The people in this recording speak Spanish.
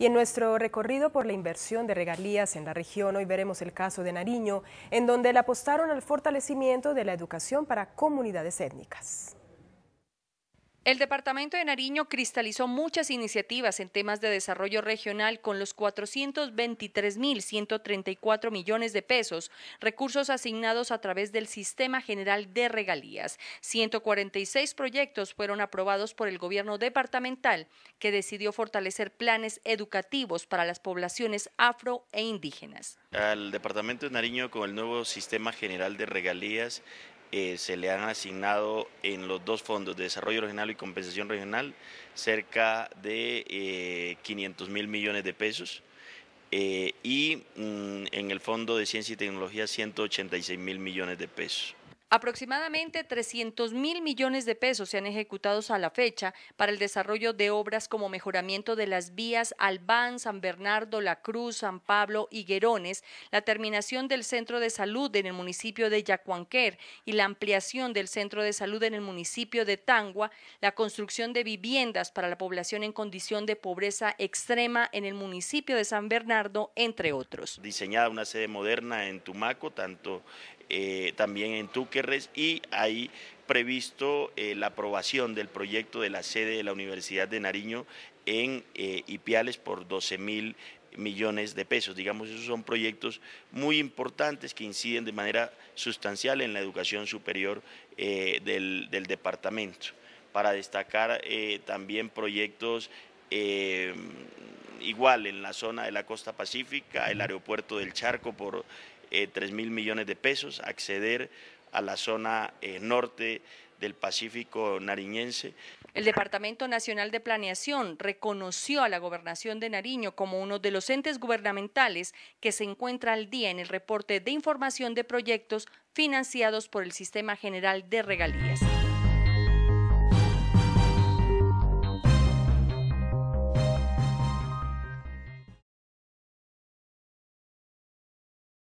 Y en nuestro recorrido por la inversión de regalías en la región, hoy veremos el caso de Nariño, en donde le apostaron al fortalecimiento de la educación para comunidades étnicas. El Departamento de Nariño cristalizó muchas iniciativas en temas de desarrollo regional con los 423.134 millones de pesos, recursos asignados a través del Sistema General de Regalías. 146 proyectos fueron aprobados por el gobierno departamental, que decidió fortalecer planes educativos para las poblaciones afro e indígenas. Al Departamento de Nariño, con el nuevo Sistema General de Regalías, eh, se le han asignado en los dos fondos de desarrollo regional y compensación regional cerca de 500 eh, mil millones de pesos eh, y mm, en el fondo de ciencia y tecnología 186 mil millones de pesos. Aproximadamente 300 mil millones de pesos se han ejecutado a la fecha para el desarrollo de obras como mejoramiento de las vías Albán, San Bernardo, La Cruz, San Pablo y Guerones, la terminación del centro de salud en el municipio de Yacuanquer y la ampliación del centro de salud en el municipio de Tangua, la construcción de viviendas para la población en condición de pobreza extrema en el municipio de San Bernardo, entre otros. Diseñada una sede moderna en Tumaco, tanto eh, también en Túquerres y ahí previsto eh, la aprobación del proyecto de la sede de la Universidad de Nariño en eh, Ipiales por 12 mil millones de pesos. Digamos, esos son proyectos muy importantes que inciden de manera sustancial en la educación superior del, departamento. Para destacar también proyectos igual en la zona de la costa pacífica, el aeropuerto del Charco por eh, 3 mil millones de pesos, acceder a la zona eh, norte del Pacífico nariñense. El Departamento Nacional de Planeación reconoció a la gobernación de Nariño como uno de los entes gubernamentales que se encuentra al día en el reporte de información de proyectos financiados por el Sistema General de Regalías.